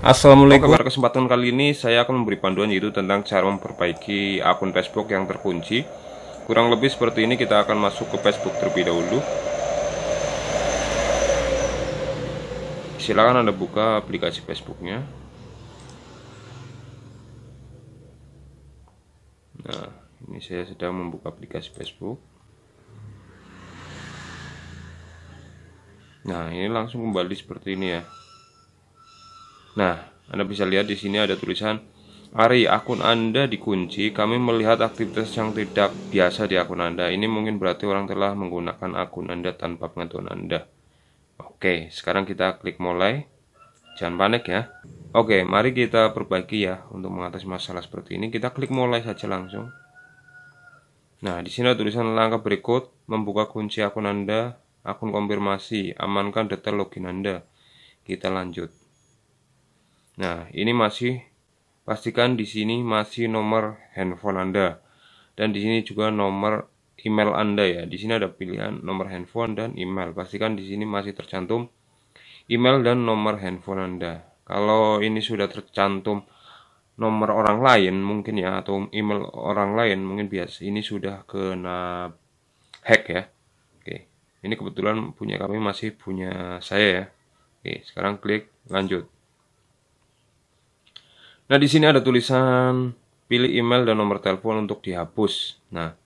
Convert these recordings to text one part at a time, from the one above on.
Assalamualaikum. Pada kesempatan kali ini saya akan memberi panduan yaitu tentang cara memperbaiki akun Facebook yang terkunci. Kurang lebih seperti ini kita akan masuk ke Facebook terlebih dahulu. Silakan Anda buka aplikasi Facebooknya. Nah, ini saya sedang membuka aplikasi Facebook. Nah, ini langsung kembali seperti ini ya. Nah, Anda bisa lihat di sini ada tulisan Ari, akun Anda dikunci. Kami melihat aktivitas yang tidak biasa di akun Anda. Ini mungkin berarti orang telah menggunakan akun Anda tanpa pengetahuan Anda. Oke, sekarang kita klik mulai. Jangan panik ya. Oke, mari kita perbaiki ya untuk mengatasi masalah seperti ini. Kita klik mulai saja langsung. Nah, di sini ada tulisan langkah berikut, membuka kunci akun Anda, akun konfirmasi, amankan detail login Anda. Kita lanjut. Nah, ini masih pastikan di sini masih nomor handphone Anda dan di sini juga nomor email Anda ya. Di sini ada pilihan nomor handphone dan email. Pastikan di sini masih tercantum email dan nomor handphone Anda. Kalau ini sudah tercantum nomor orang lain mungkin ya atau email orang lain mungkin bias ini sudah kena hack ya. Oke. Ini kebetulan punya kami masih punya saya ya. Oke, sekarang klik lanjut. Nah, di sini ada tulisan pilih email dan nomor telepon untuk dihapus. Nah,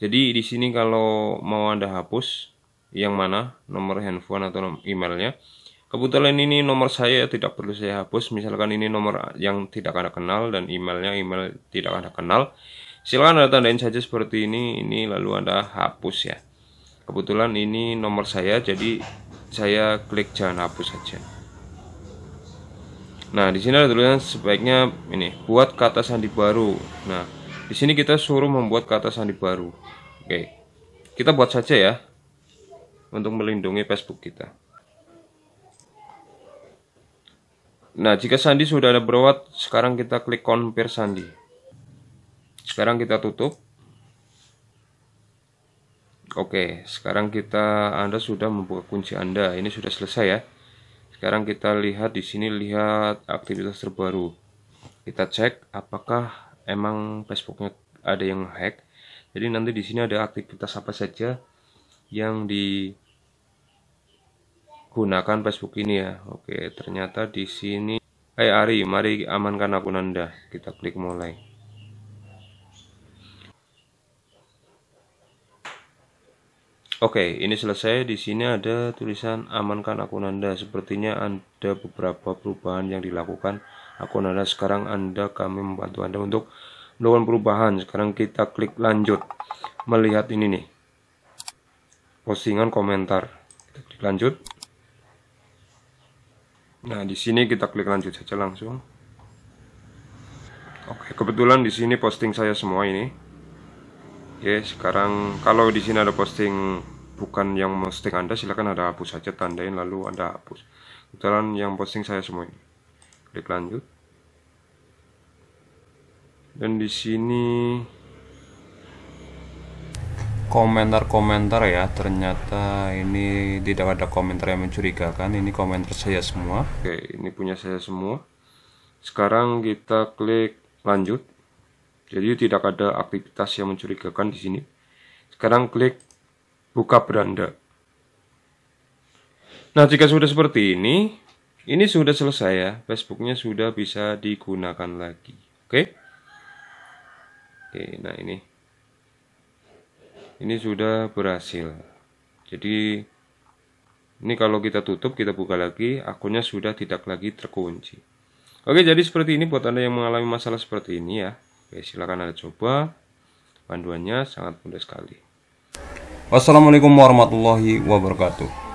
jadi di sini kalau mau Anda hapus yang mana, nomor handphone atau nomor emailnya. Kebetulan ini nomor saya tidak perlu saya hapus. Misalkan ini nomor yang tidak Anda kenal dan emailnya email tidak Anda kenal. Silahkan Anda tandain saja seperti ini, ini lalu Anda hapus ya. Kebetulan ini nomor saya, jadi saya klik jangan hapus saja. Nah, di sini ada tulisan sebaiknya ini buat kata sandi baru. Nah, di sini kita suruh membuat kata sandi baru. Oke. Kita buat saja ya untuk melindungi Facebook kita. Nah, jika sandi sudah ada berawat, sekarang kita klik compare sandi. Sekarang kita tutup. Oke, sekarang kita Anda sudah membuka kunci Anda. Ini sudah selesai ya. Sekarang kita lihat di sini lihat aktivitas terbaru. Kita cek apakah emang Facebooknya ada yang hack. Jadi nanti di sini ada aktivitas apa saja yang digunakan Facebook ini ya. Oke, ternyata di sini Hai eh, hey Ari, mari amankan akun Anda. Kita klik mulai. Oke, ini selesai. Di sini ada tulisan amankan akun Anda. Sepertinya ada beberapa perubahan yang dilakukan akun Anda. Sekarang Anda kami membantu Anda untuk melakukan perubahan. Sekarang kita klik lanjut. Melihat ini nih. Postingan komentar. Kita klik lanjut. Nah, di sini kita klik lanjut saja langsung. Oke, kebetulan di sini posting saya semua ini ya sekarang kalau di sini ada posting bukan yang posting anda silahkan ada hapus saja tandain lalu anda hapus kebetulan yang posting saya semua ini klik lanjut dan di sini komentar-komentar ya ternyata ini tidak ada komentar yang mencurigakan ini komentar saya semua oke ini punya saya semua sekarang kita klik lanjut jadi tidak ada aktivitas yang mencurigakan di sini. Sekarang klik buka beranda. Nah, jika sudah seperti ini, ini sudah selesai ya. Facebooknya sudah bisa digunakan lagi. Oke? Oke, nah ini. Ini sudah berhasil. Jadi ini kalau kita tutup, kita buka lagi, akunnya sudah tidak lagi terkunci. Oke, jadi seperti ini buat Anda yang mengalami masalah seperti ini ya. Oke, silakan Anda coba. Panduannya sangat mudah sekali. Wassalamualaikum warahmatullahi wabarakatuh.